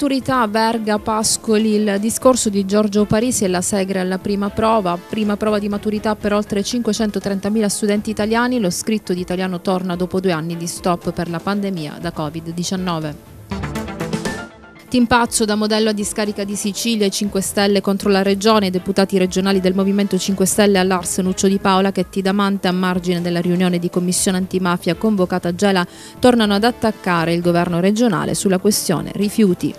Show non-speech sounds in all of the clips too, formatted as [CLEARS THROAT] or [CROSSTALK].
Maturità, Verga, Pascoli, il discorso di Giorgio Parisi e la Segre alla prima prova, prima prova di maturità per oltre 530.000 studenti italiani, lo scritto di italiano torna dopo due anni di stop per la pandemia da Covid-19. Timpazzo da modello a discarica di Sicilia e 5 Stelle contro la Regione, i deputati regionali del Movimento 5 Stelle all'Ars Nuccio Di Paola che Tidamante a margine della riunione di commissione antimafia convocata a Gela tornano ad attaccare il governo regionale sulla questione rifiuti.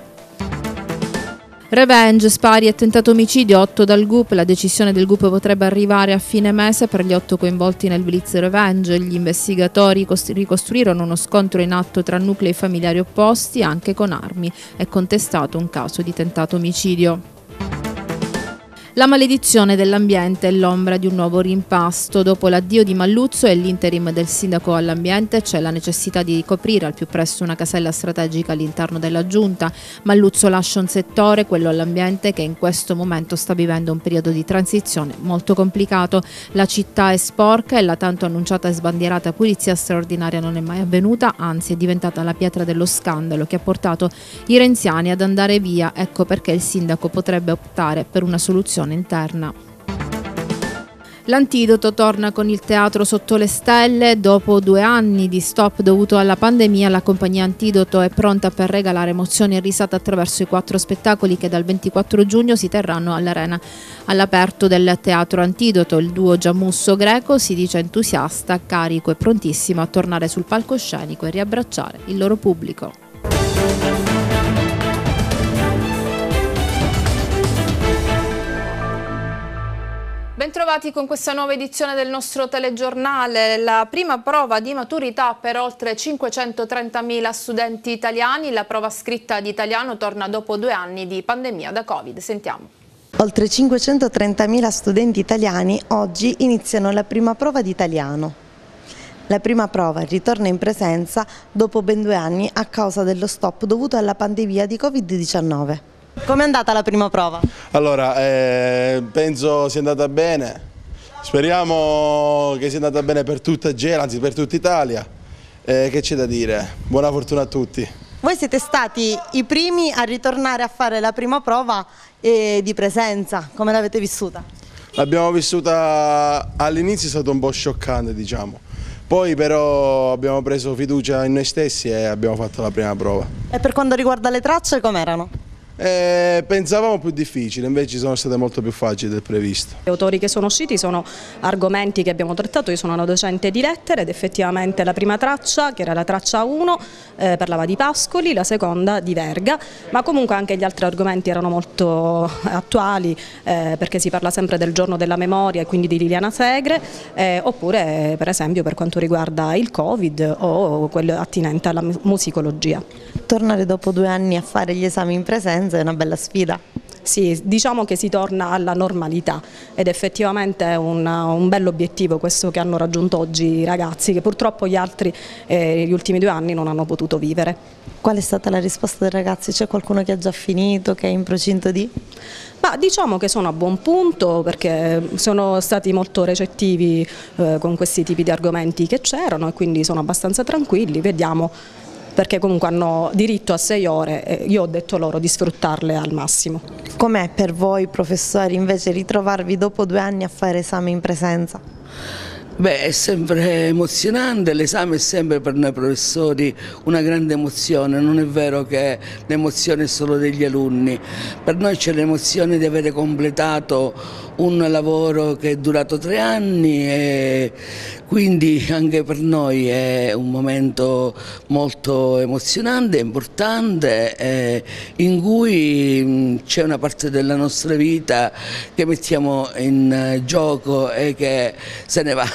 Revenge, spari e tentato omicidio, 8 dal GUP. La decisione del GUP potrebbe arrivare a fine mese per gli 8 coinvolti nel blitz Revenge. Gli investigatori ricostruirono uno scontro in atto tra nuclei familiari opposti, anche con armi. È contestato un caso di tentato omicidio. La maledizione dell'ambiente è l'ombra di un nuovo rimpasto. Dopo l'addio di Malluzzo e l'interim del sindaco all'ambiente c'è la necessità di ricoprire al più presto una casella strategica all'interno della giunta. Malluzzo lascia un settore, quello all'ambiente, che in questo momento sta vivendo un periodo di transizione molto complicato. La città è sporca e la tanto annunciata e sbandierata pulizia straordinaria non è mai avvenuta, anzi è diventata la pietra dello scandalo che ha portato i renziani ad andare via. Ecco perché il sindaco potrebbe optare per una soluzione zona interna. L'antidoto torna con il teatro sotto le stelle. Dopo due anni di stop dovuto alla pandemia, la compagnia Antidoto è pronta per regalare emozioni e risate attraverso i quattro spettacoli che dal 24 giugno si terranno all'Arena. All'aperto del teatro Antidoto, il duo Giammusso Greco si dice entusiasta, carico e prontissimo a tornare sul palcoscenico e riabbracciare il loro pubblico. Bentrovati con questa nuova edizione del nostro telegiornale, la prima prova di maturità per oltre 530.000 studenti italiani, la prova scritta di italiano torna dopo due anni di pandemia da Covid, sentiamo. Oltre 530.000 studenti italiani oggi iniziano la prima prova di italiano. La prima prova ritorna in presenza dopo ben due anni a causa dello stop dovuto alla pandemia di Covid-19. Come è andata la prima prova? Allora, eh, penso sia andata bene, speriamo che sia andata bene per tutta Gela, anzi per tutta Italia. Eh, che c'è da dire? Buona fortuna a tutti. Voi siete stati i primi a ritornare a fare la prima prova eh, di presenza, come l'avete vissuta? L'abbiamo vissuta all'inizio è stato un po' scioccante diciamo, poi però abbiamo preso fiducia in noi stessi e abbiamo fatto la prima prova. E per quanto riguarda le tracce com'erano? Eh, pensavamo più difficile, invece sono state molto più facili del previsto. Gli autori che sono usciti sono argomenti che abbiamo trattato, io sono una docente di lettere ed effettivamente la prima traccia, che era la traccia 1, eh, parlava di Pascoli, la seconda di Verga, ma comunque anche gli altri argomenti erano molto eh, attuali eh, perché si parla sempre del giorno della memoria e quindi di Liliana Segre, eh, oppure per esempio per quanto riguarda il Covid o quello attinente alla musicologia. Tornare dopo due anni a fare gli esami in presenza Vicenza è una bella sfida. Sì, diciamo che si torna alla normalità ed effettivamente è un, un bello obiettivo questo che hanno raggiunto oggi i ragazzi che purtroppo gli altri eh, gli ultimi due anni non hanno potuto vivere. Qual è stata la risposta dei ragazzi? C'è qualcuno che ha già finito, che è in procinto di? Ma diciamo che sono a buon punto perché sono stati molto recettivi eh, con questi tipi di argomenti che c'erano e quindi sono abbastanza tranquilli, vediamo perché comunque hanno diritto a sei ore e io ho detto loro di sfruttarle al massimo. Com'è per voi professori invece ritrovarvi dopo due anni a fare esame in presenza? Beh, è sempre emozionante, l'esame è sempre per noi professori una grande emozione, non è vero che l'emozione è solo degli alunni, per noi c'è l'emozione di avere completato un lavoro che è durato tre anni e quindi anche per noi è un momento molto emozionante, importante, eh, in cui mm, c'è una parte della nostra vita che mettiamo in eh, gioco e che se ne va.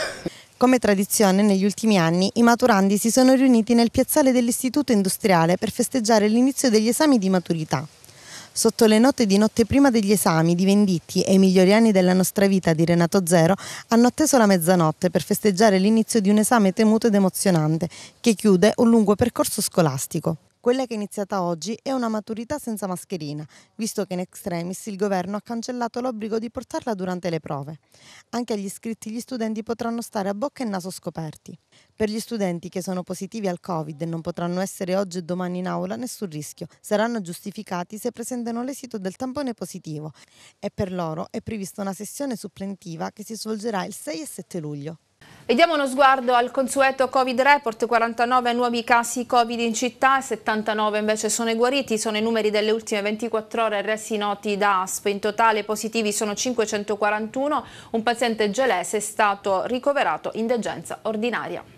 Come tradizione, negli ultimi anni i maturandi si sono riuniti nel piazzale dell'Istituto Industriale per festeggiare l'inizio degli esami di maturità. Sotto le note di notte prima degli esami di Venditti e i migliori anni della nostra vita di Renato Zero hanno atteso la mezzanotte per festeggiare l'inizio di un esame temuto ed emozionante che chiude un lungo percorso scolastico. Quella che è iniziata oggi è una maturità senza mascherina, visto che in extremis il governo ha cancellato l'obbligo di portarla durante le prove. Anche agli iscritti gli studenti potranno stare a bocca e naso scoperti. Per gli studenti che sono positivi al Covid e non potranno essere oggi e domani in aula nessun rischio, saranno giustificati se presentano l'esito del tampone positivo e per loro è prevista una sessione supplentiva che si svolgerà il 6 e 7 luglio. Vediamo uno sguardo al consueto Covid report, 49 nuovi casi Covid in città 79 invece sono i guariti, sono i numeri delle ultime 24 ore resi noti da ASP, in totale positivi sono 541, un paziente gelese è stato ricoverato in degenza ordinaria.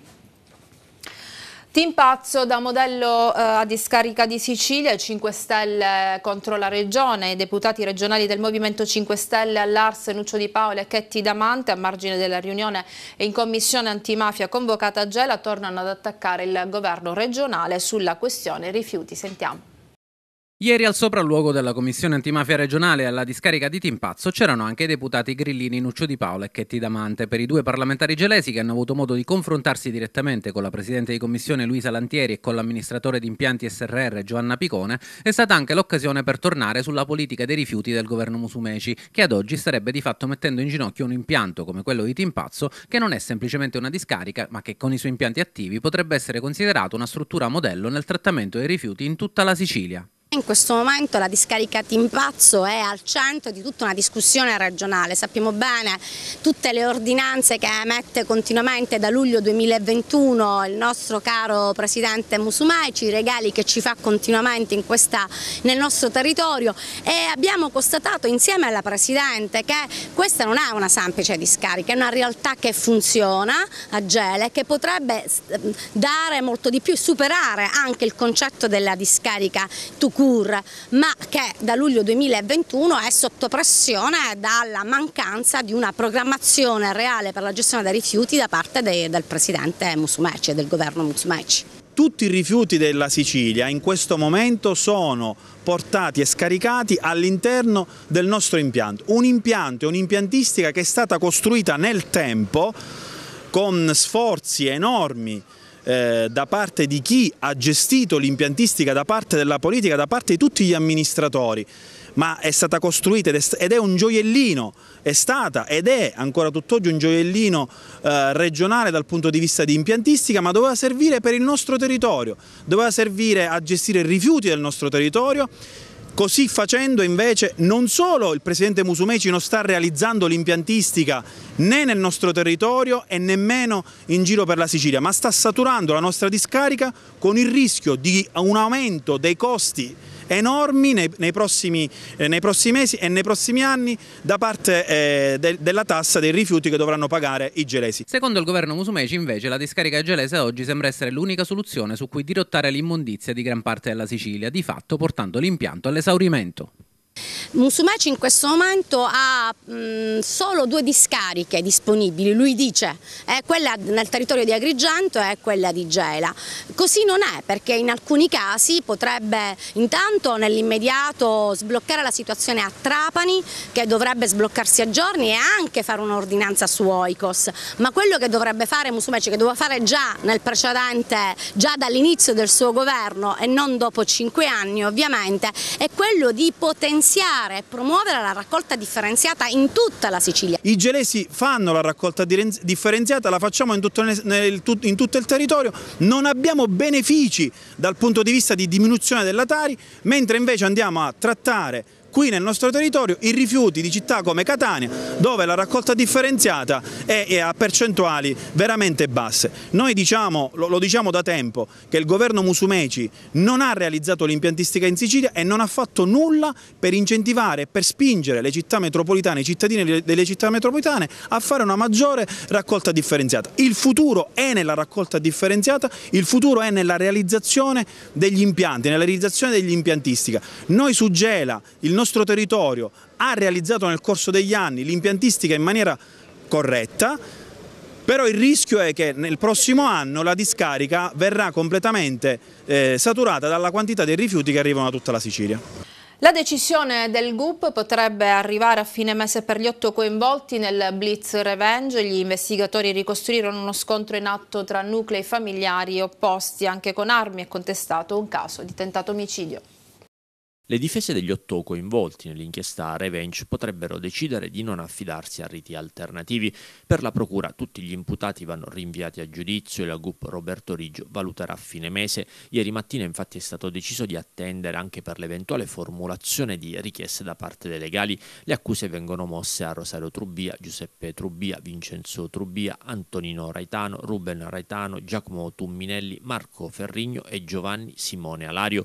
Team Pazzo da modello eh, a discarica di Sicilia, 5 Stelle contro la Regione, i deputati regionali del Movimento 5 Stelle all'Ars, Nuccio Di Paolo e Chetti Damante a margine della riunione in commissione antimafia convocata a Gela tornano ad attaccare il governo regionale sulla questione rifiuti. Sentiamo. Ieri al sopralluogo della Commissione Antimafia regionale alla discarica di Timpazzo c'erano anche i deputati Grillini, Nuccio Di Paolo e Chetti Damante. Per i due parlamentari gelesi che hanno avuto modo di confrontarsi direttamente con la Presidente di Commissione Luisa Lantieri e con l'amministratore di impianti SRR Giovanna Picone, è stata anche l'occasione per tornare sulla politica dei rifiuti del governo Musumeci, che ad oggi starebbe di fatto mettendo in ginocchio un impianto come quello di Timpazzo, che non è semplicemente una discarica, ma che con i suoi impianti attivi potrebbe essere considerato una struttura modello nel trattamento dei rifiuti in tutta la Sicilia. In questo momento la discarica Timpazzo è al centro di tutta una discussione regionale, sappiamo bene tutte le ordinanze che emette continuamente da luglio 2021 il nostro caro Presidente Musumaici, i regali che ci fa continuamente questa, nel nostro territorio e abbiamo constatato insieme alla Presidente che questa non è una semplice discarica, è una realtà che funziona a gele, che potrebbe ehm, dare molto di più, superare anche il concetto della discarica to tour, ma che da luglio 2021 è sotto pressione dalla mancanza di una programmazione reale per la gestione dei rifiuti da parte dei, del presidente Musumeci e del governo Musumeci. Tutti i rifiuti della Sicilia in questo momento sono portati e scaricati all'interno del nostro impianto. Un impianto e un'impiantistica che è stata costruita nel tempo con sforzi enormi eh, da parte di chi ha gestito l'impiantistica, da parte della politica, da parte di tutti gli amministratori, ma è stata costruita ed è, un gioiellino, è stata ed è ancora tutt'oggi un gioiellino eh, regionale dal punto di vista di impiantistica, ma doveva servire per il nostro territorio, doveva servire a gestire i rifiuti del nostro territorio, Così facendo invece non solo il presidente Musumeci non sta realizzando l'impiantistica né nel nostro territorio e nemmeno in giro per la Sicilia, ma sta saturando la nostra discarica con il rischio di un aumento dei costi enormi nei, nei, prossimi, eh, nei prossimi, mesi e nei prossimi anni da parte eh, de, della tassa dei rifiuti che dovranno pagare i gelesi. Secondo il governo Musumeci invece la discarica gelese oggi sembra essere l'unica soluzione su cui dirottare l'immondizia di gran parte della Sicilia, di fatto portando l'impianto all'esaurimento. Musumeci in questo momento ha mh, mm, solo due discariche disponibili, lui dice, è eh, quella nel territorio di Agrigento e quella di Gela. Così non è perché in alcuni casi potrebbe intanto nell'immediato sbloccare la situazione a Trapani che dovrebbe sbloccarsi a giorni e anche fare un'ordinanza su Oikos, ma quello che dovrebbe fare Musumeci, che doveva fare già nel precedente, già dall'inizio del suo governo e non dopo cinque anni ovviamente, è quello di potenziare potenziare e promuovere la raccolta differenziata in tutta la Sicilia. I gelesi fanno la raccolta differenziata, la facciamo in tutto, nel, in tutto il territorio, non abbiamo benefici dal punto di vista di diminuzione della Tari, mentre invece andiamo a trattare qui nel nostro territorio i rifiuti di città come Catania dove la raccolta differenziata è, a percentuali veramente basse. Noi diciamo, lo, lo diciamo da tempo, che il governo Musumeci non ha realizzato l'impiantistica in Sicilia e non ha fatto nulla per incentivare e per spingere le città metropolitane, i cittadini delle città metropolitane a fare una maggiore raccolta differenziata. Il futuro è nella raccolta differenziata, il futuro è nella realizzazione degli impianti, nella realizzazione degli impiantistica. Noi su Gela, il nostro nostro territorio ha realizzato nel corso degli anni l'impiantistica in maniera corretta, però il rischio è che nel prossimo anno la discarica verrà completamente eh, saturata dalla quantità dei rifiuti che arrivano da tutta la Sicilia. La decisione del GUP potrebbe arrivare a fine mese per gli otto coinvolti nel Blitz Revenge. Gli investigatori ricostruirono uno scontro in atto tra nuclei familiari opposti anche con armi e contestato un caso di tentato omicidio. Le difese degli otto coinvolti nell'inchiesta Revenge potrebbero decidere di non affidarsi a riti alternativi. Per la Procura tutti gli imputati vanno rinviati a giudizio e la GUP Roberto Riggio valuterà a fine mese. Ieri mattina infatti è stato deciso di attendere anche per l'eventuale formulazione di richieste da parte dei legali. Le accuse vengono mosse a Rosario Trubbia, Giuseppe Trubbia, Vincenzo Trubbia, Antonino Raitano, Ruben Raitano, Giacomo Tumminelli, Marco Ferrigno e Giovanni Simone Alario.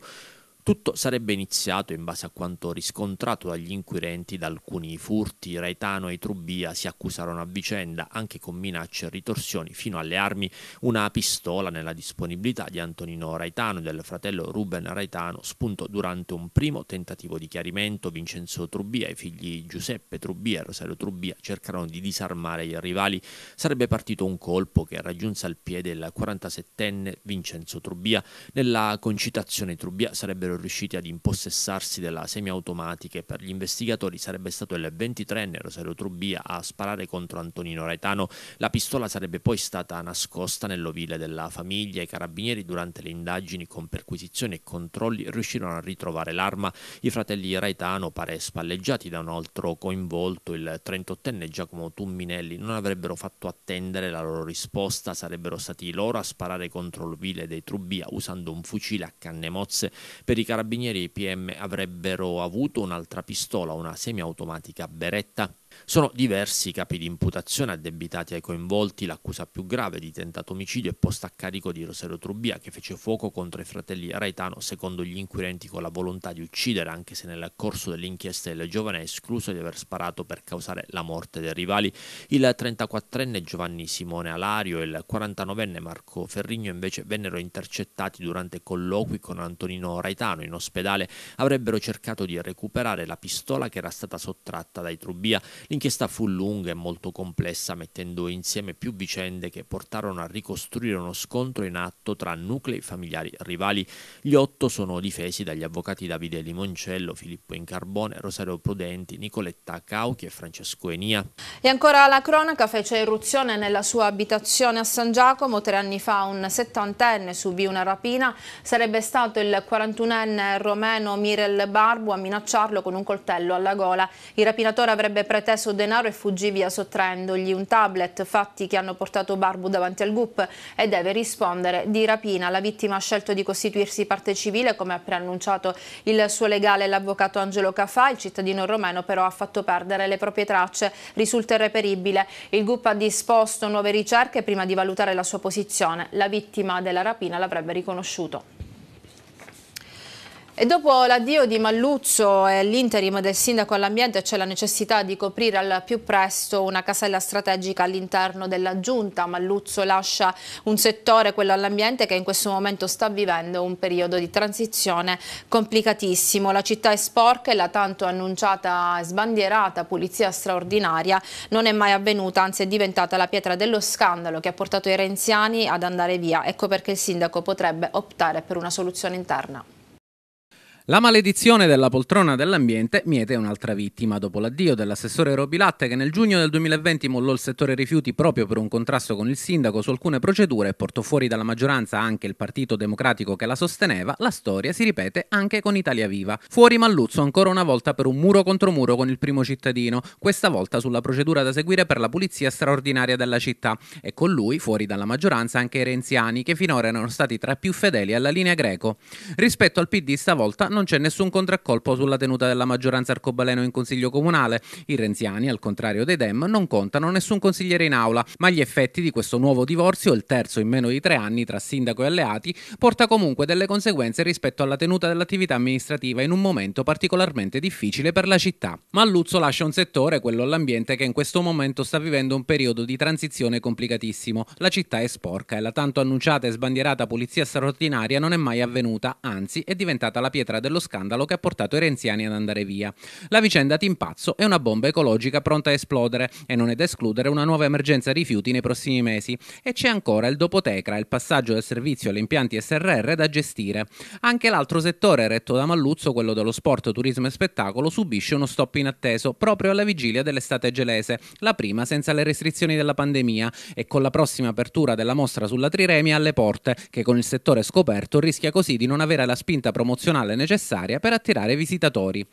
Tutto sarebbe iniziato in base a quanto riscontrato dagli inquirenti da alcuni furti. Raetano e Trubbia si accusarono a vicenda, anche con minacce e ritorsioni, fino alle armi, una pistola nella disponibilità di Antonino Raetano e del fratello Ruben Raetano, spunto durante un primo tentativo di chiarimento. Vincenzo Trubbia e i figli Giuseppe Trubbia e Rosario Trubbia cercarono di disarmare i rivali. Sarebbe partito un colpo che raggiunse al piede il 47enne Vincenzo Trubbia, Nella concitazione Trubbia sarebbero sarebbero riusciti ad impossessarsi della semiautomatica e per gli investigatori sarebbe stato il 23enne Rosario Trubbia a sparare contro Antonino Raetano. La pistola sarebbe poi stata nascosta nell'ovile della famiglia. I carabinieri durante le indagini con perquisizioni e controlli riuscirono a ritrovare l'arma. I fratelli Raetano, pare spalleggiati da un altro coinvolto, il 38enne Giacomo Tumminelli, non avrebbero fatto attendere la loro risposta, sarebbero stati loro a sparare contro l'ovile dei Trubbia usando un fucile a canne mozze per i carabinieri i PM avrebbero avuto un'altra pistola, una semiautomatica Beretta. Sono diversi i capi di imputazione addebitati ai coinvolti, l'accusa più grave di tentato omicidio è posta a carico di Rosario Trubbia che fece fuoco contro i fratelli Raetano secondo gli inquirenti con la volontà di uccidere anche se nel corso dell'inchiesta il giovane è escluso di aver sparato per causare la morte dei rivali. Il 34enne Giovanni Simone Alario e il 49enne Marco Ferrigno invece vennero intercettati durante colloqui con Antonino Raetano in ospedale avrebbero cercato di recuperare la pistola che era stata sottratta dai Trubbia L'inchiesta fu lunga e molto complessa, mettendo insieme più vicende che portarono a ricostruire uno scontro in atto tra nuclei familiari rivali. Gli otto sono difesi dagli avvocati Davide Limoncello, Filippo Incarbone, Rosario Prudenti, Nicoletta Cauchi e Francesco Enia. E ancora la cronaca fece irruzione nella sua abitazione a San Giacomo. Tre anni fa un settantenne subì una rapina. Sarebbe stato il 41enne romeno Mirel Barbu a minacciarlo con un coltello alla gola. Il rapinatore avrebbe preteso preteso denaro e fuggì via sottraendogli un tablet, fatti che hanno portato Barbu davanti al GUP e deve rispondere di rapina. La vittima ha scelto di costituirsi parte civile, come ha preannunciato il suo legale l'avvocato Angelo Caffà. il cittadino romeno però ha fatto perdere le proprie tracce, risulta irreperibile. Il GUP ha disposto nuove ricerche prima di valutare la sua posizione. La vittima della rapina l'avrebbe riconosciuto. E dopo l'addio di Malluzzo e l'interim del sindaco all'ambiente c'è la necessità di coprire al più presto una casella strategica all'interno della giunta. Malluzzo lascia un settore, quello all'ambiente, che in questo momento sta vivendo un periodo di transizione complicatissimo. La città è sporca e la tanto annunciata e sbandierata pulizia straordinaria non è mai avvenuta, anzi è diventata la pietra dello scandalo che ha portato i renziani ad andare via. Ecco perché il sindaco potrebbe optare per una soluzione interna. La maledizione della poltrona dell'ambiente miete un'altra vittima dopo l'addio dell'assessore Robilatte che nel giugno del 2020 mollò il settore rifiuti proprio per un contrasto con il sindaco su alcune procedure e portò fuori dalla maggioranza anche il Partito Democratico che la sosteneva, la storia si ripete anche con Italia Viva. Fuori Malluzzo ancora una volta per un muro contro muro con il primo cittadino, questa volta sulla procedura da seguire per la pulizia straordinaria della città e con lui fuori dalla maggioranza anche i renziani che finora erano stati tra più fedeli alla linea greco. Rispetto al PD stavolta non non c'è nessun contraccolpo sulla tenuta della maggioranza arcobaleno in consiglio comunale. I renziani, al contrario dei Dem, non contano nessun consigliere in aula, ma gli effetti di questo nuovo divorzio, il terzo in meno di tre anni tra sindaco e alleati, porta comunque delle conseguenze rispetto alla tenuta dell'attività amministrativa in un momento particolarmente difficile per la città. Malluzzo lascia un settore, quello all'ambiente, che in questo momento sta vivendo un periodo di transizione complicatissimo. La città è sporca e la tanto annunciata e sbandierata pulizia straordinaria non è mai avvenuta, anzi è diventata la pietra dello scandalo che ha portato i renziani ad andare via. La vicenda Timpazzo è una bomba ecologica pronta a esplodere e non è da escludere una nuova emergenza rifiuti nei prossimi mesi. E c'è ancora il dopotecra, il passaggio del servizio agli impianti SRR da gestire. Anche l'altro settore retto da Malluzzo, quello dello sport, turismo e spettacolo, subisce uno stop inatteso proprio alla vigilia dell'estate gelese, la prima senza le restrizioni della pandemia e con la prossima apertura della mostra sulla Triremia alle porte, che con il settore scoperto rischia così di non avere la spinta promozionale necessaria necessaria per attirare visitatori.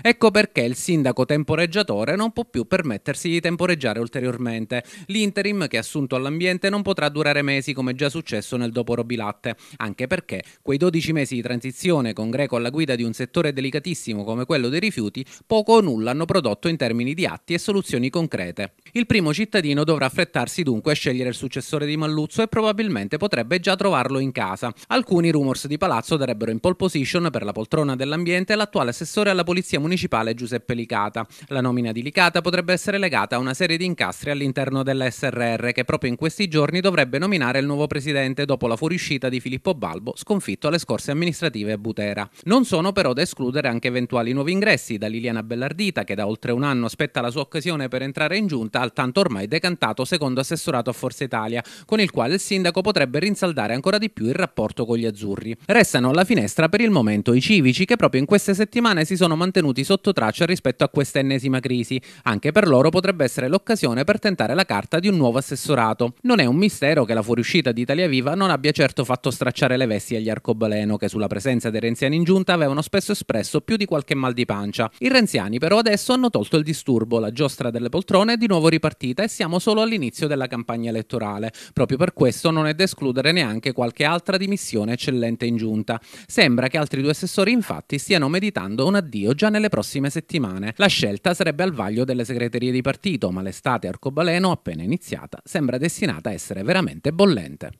Ecco perché il sindaco temporeggiatore non può più permettersi di temporeggiare ulteriormente. L'interim che è assunto all'ambiente non potrà durare mesi come già successo nel dopo Robilatte, anche perché quei 12 mesi di transizione con Greco alla guida di un settore delicatissimo come quello dei rifiuti poco o nulla hanno prodotto in termini di atti e soluzioni concrete. Il primo cittadino dovrà affrettarsi dunque a scegliere il successore di Malluzzo e probabilmente potrebbe già trovarlo in casa. Alcuni rumors di palazzo darebbero in pole position per la poltrona poltrona dell'ambiente l'attuale assessore alla Polizia Municipale Giuseppe Licata. La nomina di Licata potrebbe essere legata a una serie di incastri all'interno dell'SRR che proprio in questi giorni dovrebbe nominare il nuovo presidente dopo la fuoriuscita di Filippo Balbo, sconfitto alle scorse amministrative a Butera. Non sono però da escludere anche eventuali nuovi ingressi da Liliana Bellardita che da oltre un anno aspetta la sua occasione per entrare in giunta al tanto ormai decantato secondo assessorato a Forza Italia, con il quale il sindaco potrebbe rinsaldare ancora di più il rapporto con gli azzurri. Restano alla finestra per il momento i 5 civici che proprio in queste settimane si sono mantenuti sotto traccia rispetto a questa ennesima crisi. Anche per loro potrebbe essere l'occasione per tentare la carta di un nuovo assessorato. Non è un mistero che la fuoriuscita di Italia Viva non abbia certo fatto stracciare le vesti agli arcobaleno che sulla presenza dei renziani in giunta avevano spesso espresso più di qualche mal di pancia. I renziani però adesso hanno tolto il disturbo, la giostra delle poltrone è di nuovo ripartita e siamo solo all'inizio della campagna elettorale. Proprio per questo non è da escludere neanche qualche altra dimissione eccellente in giunta. Sembra che altri due assessori senatori infatti stiano meditando un addio già nelle prossime settimane. La scelta sarebbe al vaglio delle segreterie di partito, ma l'estate arcobaleno, appena iniziata, sembra destinata a essere veramente bollente.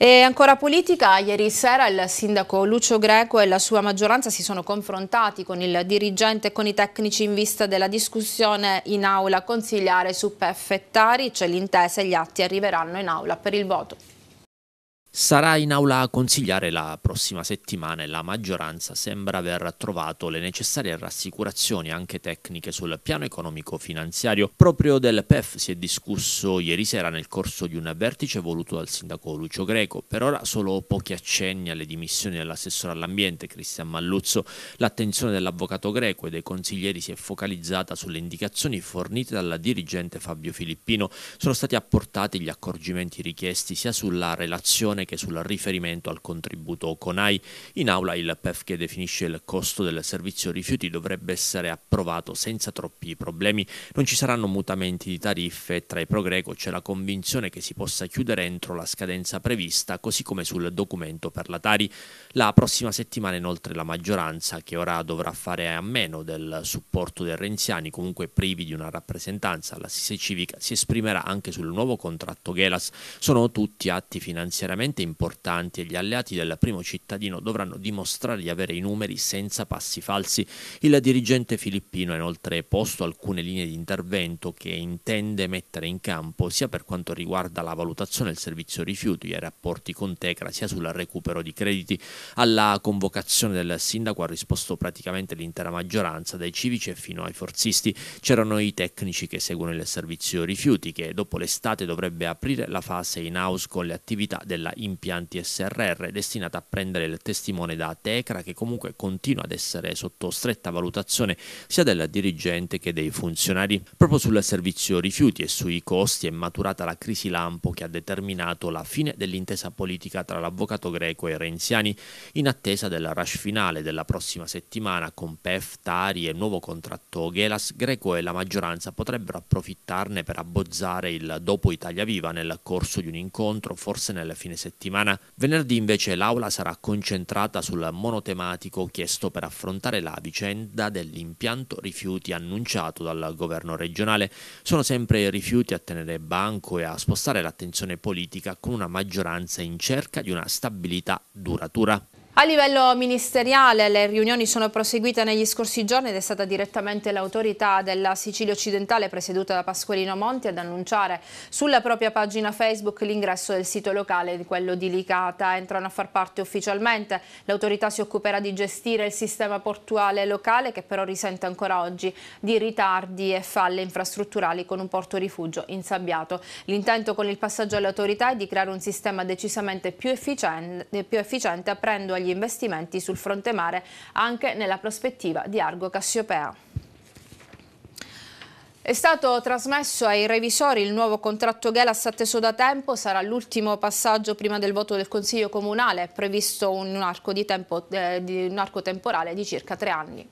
E ancora politica, ieri sera il sindaco Lucio Greco e la sua maggioranza si sono confrontati con il dirigente e con i tecnici in vista della discussione in aula consigliare su PEF c'è l'intesa e gli atti arriveranno in aula per il voto. Sarà in aula a consigliare la prossima settimana e la maggioranza sembra aver trovato le necessarie rassicurazioni anche tecniche sul piano economico-finanziario. Proprio del PEF si è discusso ieri sera nel corso di un vertice voluto dal sindaco Lucio Greco. Per ora solo pochi accenni alle dimissioni dell'assessore all'ambiente Cristian Malluzzo. L'attenzione dell'avvocato Greco e dei consiglieri si è focalizzata sulle indicazioni fornite dalla dirigente Fabio Filippino. Sono stati apportati gli accorgimenti richiesti sia sulla relazione discussione che sul riferimento al contributo CONAI. In aula il PEF che definisce il costo del servizio rifiuti dovrebbe essere approvato senza troppi problemi. Non ci saranno mutamenti di tariffe tra i progreco c'è la convinzione che si possa chiudere entro la scadenza prevista, così come sul documento per la Tari. La prossima settimana inoltre la maggioranza, che ora dovrà fare a meno del supporto dei renziani, comunque privi di una rappresentanza all'assise civica, si esprimerà anche sul nuovo contratto Gelas. Sono tutti atti finanziariamente veramente importanti e gli alleati del primo cittadino dovranno dimostrare di avere i numeri senza passi falsi. Il dirigente filippino ha inoltre posto alcune linee di intervento che intende mettere in campo sia per quanto riguarda la valutazione del servizio rifiuti e rapporti con Tecra, sia sul recupero di crediti. Alla convocazione del sindaco ha risposto praticamente l'intera maggioranza, dai civici fino ai forzisti. C'erano i tecnici che seguono il servizio rifiuti che dopo l'estate dovrebbe aprire la fase in house con le attività della Impianti SRR, destinata a prendere il testimone da Tecra, che comunque continua ad essere sotto stretta valutazione sia del dirigente che dei funzionari. Proprio sul servizio rifiuti e sui costi è maturata la crisi lampo che ha determinato la fine dell'intesa politica tra l'avvocato greco e renziani, in attesa del rush finale della prossima settimana con PEF, Tari e nuovo contratto Gelas, Greco e la maggioranza potrebbero approfittarne per abbozzare il dopo Italia Viva nel corso di un incontro, forse nel fine settimana settimana. Venerdì invece l'aula sarà concentrata sul monotematico chiesto per affrontare la vicenda dell'impianto rifiuti annunciato dal governo regionale. Sono sempre i rifiuti a tenere banco e a spostare l'attenzione politica con una maggioranza in cerca di una stabilità duratura. A livello ministeriale le riunioni sono proseguite negli scorsi giorni ed è stata direttamente l'autorità della Sicilia occidentale presieduta da Pasqualino Monti ad annunciare sulla propria pagina Facebook l'ingresso del sito locale di quello di Licata. Entrano a far parte ufficialmente. L'autorità si occuperà di gestire il sistema portuale locale che però risente ancora oggi di ritardi e falle infrastrutturali con un porto rifugio insabbiato. L'intento con il passaggio all'autorità è di creare un sistema decisamente più efficiente, più efficiente aprendo agli gli investimenti sul fronte mare anche nella prospettiva di Argo Cassiopea. È stato trasmesso ai revisori il nuovo contratto Gelas atteso da tempo, sarà l'ultimo passaggio prima del voto del Consiglio Comunale, previsto un arco, tempo, eh, un arco temporale di circa tre anni.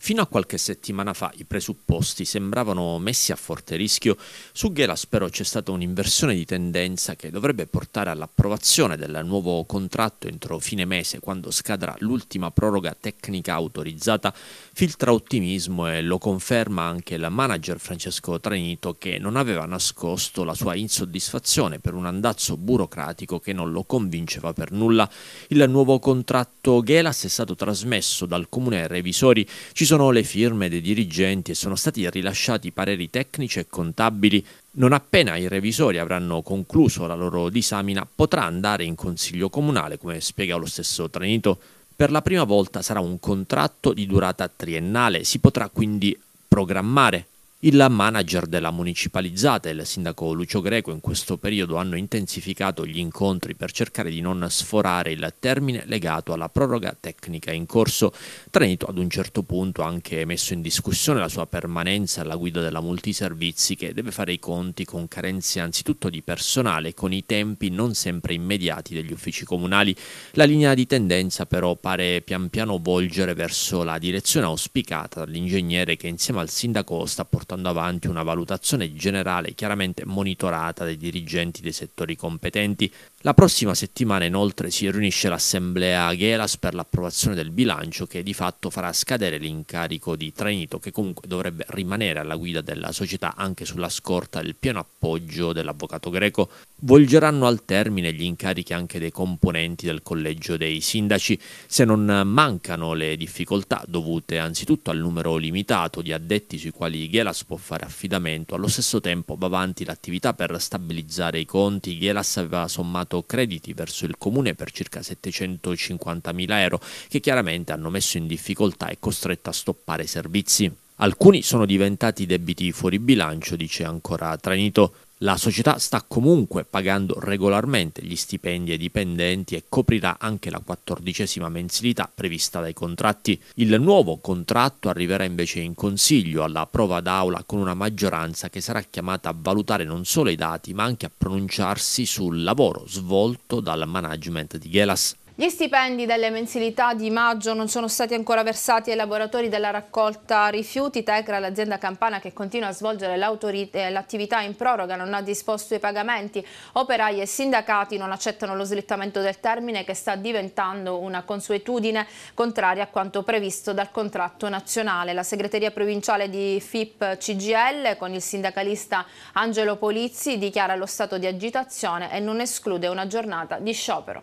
Fino a qualche settimana fa i presupposti sembravano messi a forte rischio, su Gelas però c'è stata un'inversione di tendenza che dovrebbe portare all'approvazione del nuovo contratto entro fine mese quando scadrà l'ultima proroga tecnica autorizzata, filtra ottimismo e lo conferma anche il manager Francesco Tranito che non aveva nascosto la sua insoddisfazione per un andazzo burocratico che non lo convinceva per nulla. Il nuovo contratto Gelas è stato trasmesso dal comune ai revisori, ci sono le firme dei dirigenti e sono stati rilasciati pareri tecnici e contabili. Non appena i revisori avranno concluso la loro disamina, potrà andare in consiglio comunale, come spiega lo stesso Trenito. Per la prima volta sarà un contratto di durata triennale, si potrà quindi programmare il manager della municipalizzata e il sindaco Lucio Greco in questo periodo hanno intensificato gli incontri per cercare di non sforare il termine legato alla proroga tecnica in corso. Trenito ad un certo punto ha anche messo in discussione la sua permanenza alla guida della multiservizi che deve fare i conti con carenze anzitutto di personale e con i tempi non sempre immediati degli uffici comunali. La linea di tendenza però pare pian piano volgere verso la direzione auspicata dall'ingegnere che insieme al sindaco sta portando portando avanti una valutazione generale chiaramente monitorata dai dirigenti dei settori competenti la prossima settimana inoltre si riunisce l'assemblea Aghelas per l'approvazione del bilancio che di fatto farà scadere l'incarico di Trenito che comunque dovrebbe rimanere alla guida della società anche sulla scorta del pieno appoggio dell'avvocato greco. Volgeranno al termine gli incarichi anche dei componenti del collegio dei sindaci se non mancano le difficoltà dovute anzitutto al numero limitato di addetti sui quali Ghelas può fare affidamento. Allo stesso tempo va avanti l'attività per stabilizzare i conti. Ghelas aveva sommato assegnato crediti verso il comune per circa 750.000 euro che chiaramente hanno messo in difficoltà e costretto a stoppare i servizi. Alcuni sono diventati debiti fuori bilancio, dice ancora Tranito. La società sta comunque pagando regolarmente gli stipendi ai dipendenti e coprirà anche la quattordicesima mensilità prevista dai contratti. Il nuovo contratto arriverà invece in consiglio alla prova d'aula con una maggioranza che sarà chiamata a valutare non solo i dati ma anche a pronunciarsi sul lavoro svolto dal management di Gelas. Gli stipendi delle mensilità di maggio non sono stati ancora versati ai laboratori della raccolta rifiuti. Tecra, l'azienda campana che continua a svolgere eh, l'attività in proroga, non ha disposto i pagamenti. Operai e sindacati non accettano lo slittamento del termine che sta diventando una consuetudine contraria a quanto previsto dal contratto nazionale. La segreteria provinciale di FIP CGL con il sindacalista Angelo Polizzi dichiara lo stato di agitazione e non esclude una giornata di sciopero.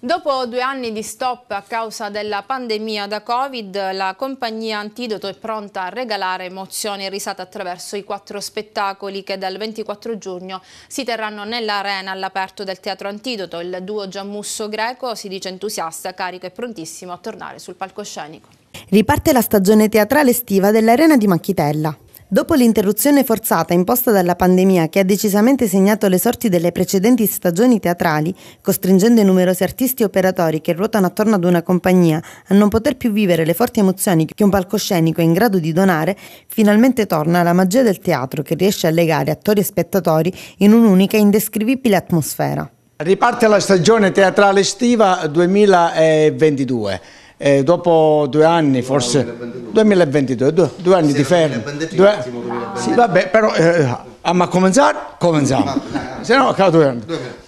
Dopo due anni di stop a causa della pandemia da Covid, la compagnia Antidoto è pronta a regalare emozioni e risate attraverso i quattro spettacoli che dal 24 giugno si terranno nell'arena all'aperto del Teatro Antidoto. Il duo Giammusso Greco si dice entusiasta, carico e prontissimo a tornare sul palcoscenico. Riparte la stagione teatrale estiva dell'Arena di Macchitella. Dopo l'interruzione forzata imposta dalla pandemia che ha decisamente segnato le sorti delle precedenti stagioni teatrali, costringendo i numerosi artisti e operatori che ruotano attorno ad una compagnia a non poter più vivere le forti emozioni che un palcoscenico è in grado di donare, finalmente torna la magia del teatro che riesce a legare attori e spettatori in un'unica e indescrivibile atmosfera. Riparte la stagione teatrale estiva 2022 eh, dopo due anni forse, 2022, due, due, anni sì, di fermo. Due, sì, vabbè, però eh, ah, ma cominciare, cominciamo. Se no, cavo due anni.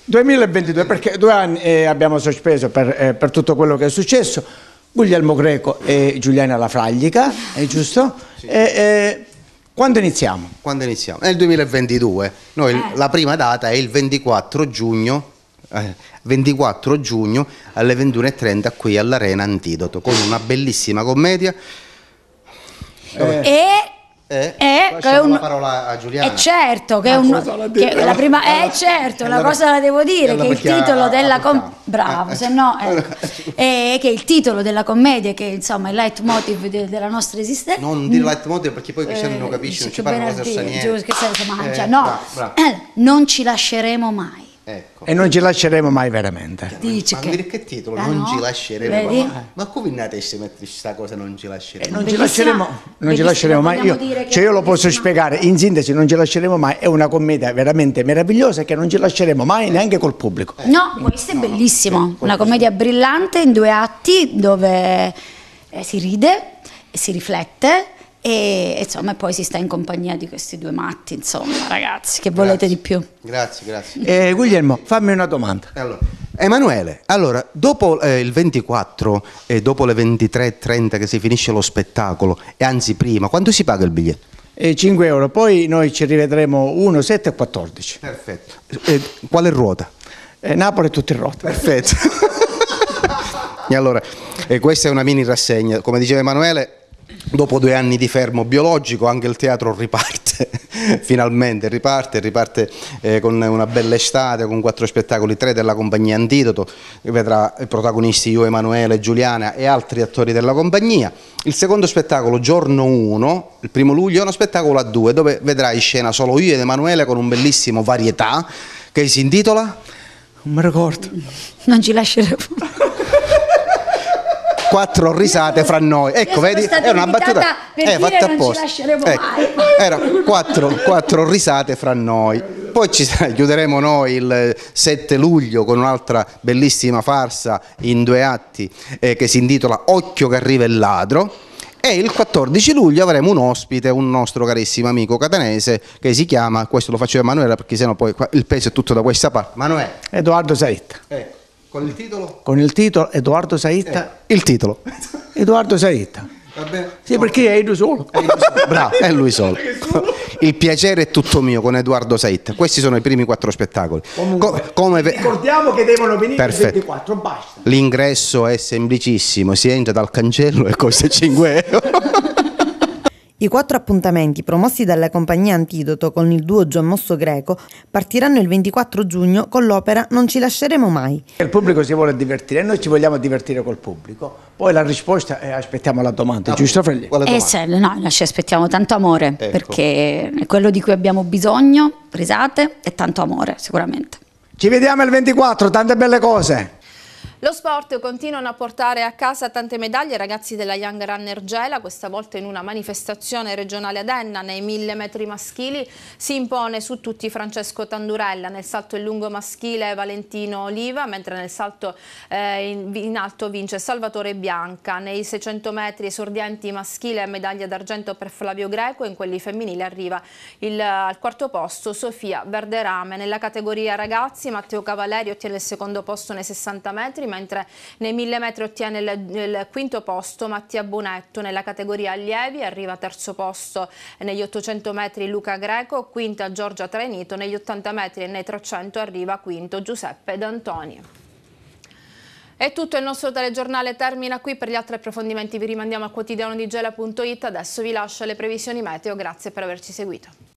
2022, perché due anni eh, abbiamo sospeso per, eh, per, tutto quello che è successo. Guglielmo Greco e Giuliana La Fraglica, è giusto? Sì. E, eh, eh, quando iniziamo? Quando iniziamo? Nel 2022. Noi, la prima data è il 24 giugno 24 eh, giugno alle 21.30 qui all'Arena Antidoto con una bellissima commedia. Eh. E eh, eh, eh, eh che è un... la parola a Giuliana. Eh certo, che ah, è un... Che la prima... Allora, certo, allora, una cosa la devo dire, allora che il titolo della... Com... Ah, bravo, ah, se no... Eh, che il titolo della commedia, che insomma è il leitmotiv de della nostra esistenza... Non dire mm. leitmotiv perché poi Cristiano non capisce, non ci parla cosa niente. Giusto, che se mangia. no, bravo, bravo. [CLEARS THROAT] non ci lasceremo mai. Ecco. E non ci lasceremo mai veramente. Dici ma che... che titolo? Ah, non no? ci lasceremo Vedi? mai. Ma come in testa metterci questa cosa non ci lasceremo? Eh, mai. non ci lasceremo, non ci lasceremo mai. Io, cioè io lo posso spiegare, in sintesi non ci lasceremo mai, è una commedia veramente meravigliosa che non ci lasceremo mai eh. neanche col pubblico. Eh. No, questo no, è bellissimo, no, eh, una commedia brillante in due atti dove eh, si ride, si riflette e insomma, poi si sta in compagnia di questi due matti, insomma, ragazzi, che volete di più? Grazie, grazie. Eh, Guglielmo, fammi una domanda. Allora. Emanuele, allora, dopo eh, il 24 e dopo le 23.30 che si finisce lo spettacolo, e anzi prima, quanto si paga il biglietto? 5 eh, euro, poi noi ci rivedremo 1, 7 e 14. Perfetto. Eh, quale ruota? Eh, Napoli tutto in ruota. Perfetto. [LAUGHS] e allora, questa è una mini rassegna, come diceva Emanuele, Dopo due anni di fermo biologico anche il teatro riparte, [LAUGHS] finalmente riparte, riparte eh, con una bella estate, con quattro spettacoli, tre della compagnia Antidoto, che vedrà i protagonisti io, Emanuele, Giuliana e altri attori della compagnia. Il secondo spettacolo, giorno 1, il primo luglio, è uno spettacolo a due, dove vedrai scena solo io ed Emanuele con un bellissimo varietà che si intitola... Non mi ricordo. Non ci lascerò quattro risate fra noi. Ecco, vedi, era una battuta eh, fatta apposta. Ecco, era quattro, quattro risate fra noi. Poi ci [LAUGHS] chiuderemo noi il 7 luglio con un'altra bellissima farsa in due atti eh, che si intitola Occhio che arriva il ladro e il 14 luglio avremo un ospite, un nostro carissimo amico catanese che si chiama, questo lo faccio a Manuela perché sennò poi il peso è tutto da questa parte, Manuela. Edoardo Saetta. Eh. Ecco. Con il titolo? Con il titolo Edoardo Saitta, eh. il titolo. [LAUGHS] Edoardo Saitta. Sì, perché è lui solo. Bravo, è lui solo. Il piacere è tutto mio con Edoardo Saitta. Questi sono i primi quattro spettacoli. Comunque, come... Ricordiamo che devono venire Perfetto. 24, basta. L'ingresso è semplicissimo, si entra dal cancello e costa 5 euro. [LAUGHS] I quattro appuntamenti promossi dalla compagnia Antidoto con il duo Gian Mosso Greco partiranno il 24 giugno con l'opera Non ci lasceremo mai. Il pubblico si vuole divertire, e noi ci vogliamo divertire col pubblico, poi la risposta è aspettiamo la domanda, no, giusto Frelli? Eh, cioè, no, noi ci aspettiamo tanto amore ecco. perché è quello di cui abbiamo bisogno, risate e tanto amore sicuramente. Ci vediamo il 24, tante belle cose. Lo sport continuano a portare a casa tante medaglie i ragazzi della Young Runner Gela, questa volta in una manifestazione regionale ad Enna nei 1000 metri maschili si impone su tutti Francesco Tandurella, nel salto in lungo maschile Valentino Oliva, mentre nel salto eh, in, in, alto vince Salvatore Bianca, nei 600 metri esordienti maschile medaglia d'argento per Flavio Greco, in quelli femminili arriva il, al quarto posto Sofia Verderame, nella categoria ragazzi Matteo Cavaleri ottiene il secondo posto nei 60 metri, mentre nei 1000 metri ottiene il, il quinto posto Mattia Bonetto nella categoria allievi, arriva terzo posto negli 800 metri Luca Greco, quinta Giorgia Trenito, negli 80 metri e nei 300 arriva quinto Giuseppe D'Antonio. È tutto il nostro telegiornale termina qui, per gli altri approfondimenti vi rimandiamo a quotidiano di Gela.it, adesso vi lascio le previsioni meteo, grazie per averci seguito.